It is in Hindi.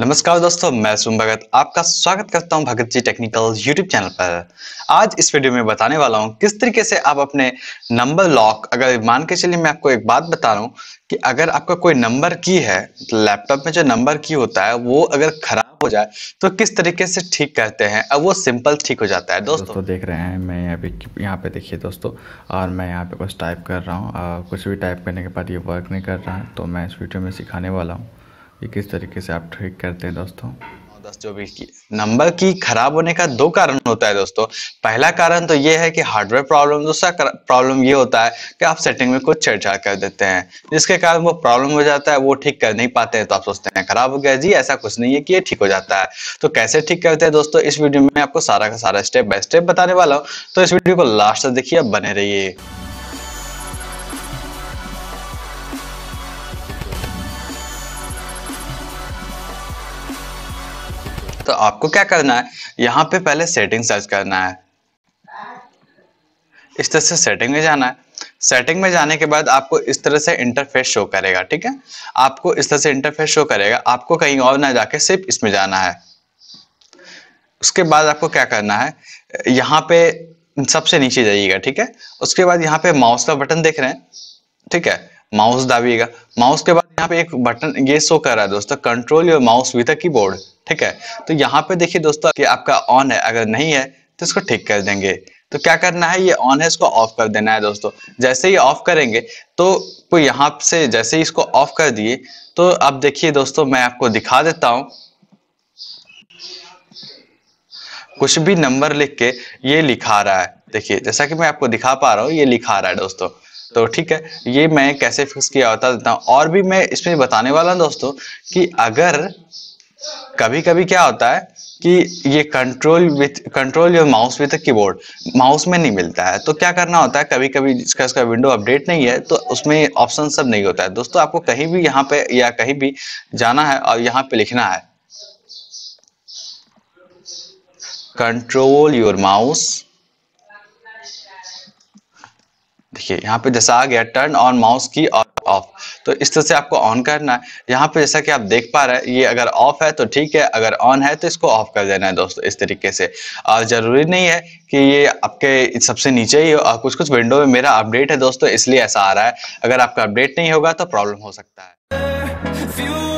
नमस्कार दोस्तों मैं सुम भगत आपका स्वागत करता हूं Bhagat ji technical YouTube channel पर आज इस वीडियो में बताने वाला हूं किस तरीके से आप अपने नंबर लॉक अगर मान के चलिए मैं आपको एक बात बता रहा हूं कि अगर आपका कोई नंबर की है लैपटॉप में जो नंबर की होता है वो अगर खराब हो जाए तो किस तरीके से ठीक करते हैं अब वो सिंपल ठीक हो जाता है दोस्तों, दोस्तों देख रहे हैं मैं अभी यहाँ पे देखिए दोस्तों और मैं यहाँ पे कुछ टाइप कर रहा हूँ कुछ भी टाइप करने के बाद ये वर्क नहीं कर रहा है तो मैं इस वीडियो में सिखाने वाला हूँ कि किस तरीके से आप ट्रेक करते हैं दोस्तों जो भी की नंबर की खराब होने का दो कारण होता है दोस्तों पहला कारण तो ये है कि हार्डवेयर प्रॉब्लम दूसरा प्रॉब्लम ये होता है कि आप सेटिंग में कुछ छेड़छाड़ कर देते हैं जिसके कारण वो प्रॉब्लम हो जाता है वो ठीक कर नहीं पाते हैं तो आप सोचते हैं खराब हो गया जी ऐसा कुछ नहीं है कि ये ठीक हो जाता है तो कैसे ठीक करते हैं दोस्तों इस वीडियो में आपको सारा का सारा स्टेप बाय स्टेप बताने वाला हूँ तो इस वीडियो को लास्ट तक देखिए बने रहिए तो आपको क्या करना है यहाँ पे पहले सेटिंग सर्च करना है इस तरह से सेटिंग में जाना है सेटिंग में जाने के बाद आपको इस तरह से इंटरफेस शो करेगा ठीक है आपको इस तरह से इंटरफेस शो करेगा आपको कहीं और ना जाके सिर्फ इसमें जाना है उसके बाद आपको क्या करना है यहाँ पे सबसे नीचे जाइएगा ठीक है उसके बाद यहाँ पे माउस का बटन देख रहे हैं ठीक है माउस दाबिएगा माउस के बाद यहाँ पे एक बटन ये शो कर रहा है दोस्तों control your mouse with a keyboard ठीक है तो यहाँ पे देखिए दोस्तों कि आपका ऑन है अगर नहीं है तो इसको ठीक कर देंगे तो क्या करना है ये ऑन है इसको ऑफ कर देना है दोस्तों जैसे ही ऑफ करेंगे तो, तो यहाँ से जैसे ही इसको ऑफ कर दिए तो अब देखिए दोस्तों मैं आपको दिखा देता हूँ कुछ भी नंबर लिख के ये लिखा रहा है देखिए जैसा कि मैं आपको दिखा पा रहा हूँ ये लिखा रहा है दोस्तों तो ठीक है ये मैं कैसे फिक्स किया बता देता हूँ और भी मैं इसमें बताने वाला हूँ दोस्तों कि अगर कभी कभी क्या होता है कि ये control with control your mouse with keyboard mouse में नहीं मिलता है तो क्या करना होता है कभी कभी इसका इसका विंडो अपडेट नहीं है तो उसमें ऑप्शन सब नहीं होता है दोस्तों आपको कहीं भी यहाँ पे या कहीं भी जाना है और यहाँ पे लिखना है कंट्रोल योर माउस देखिए यहाँ पे जैसा आ गया टर्न ऑन माउस की और ऑफ तो इस तरह से आपको ऑन करना है यहाँ पे जैसा कि आप देख पा रहे हैं ये अगर ऑफ है तो ठीक है अगर ऑन है तो इसको ऑफ कर देना है दोस्तों इस तरीके से और ज़रूरी नहीं है कि ये आपके सबसे नीचे ही हो और कुछ कुछ विंडो में मेरा अपडेट है दोस्तों इसलिए ऐसा आ रहा है अगर आपका अपडेट नहीं होगा तो प्रॉब्लम हो सकता है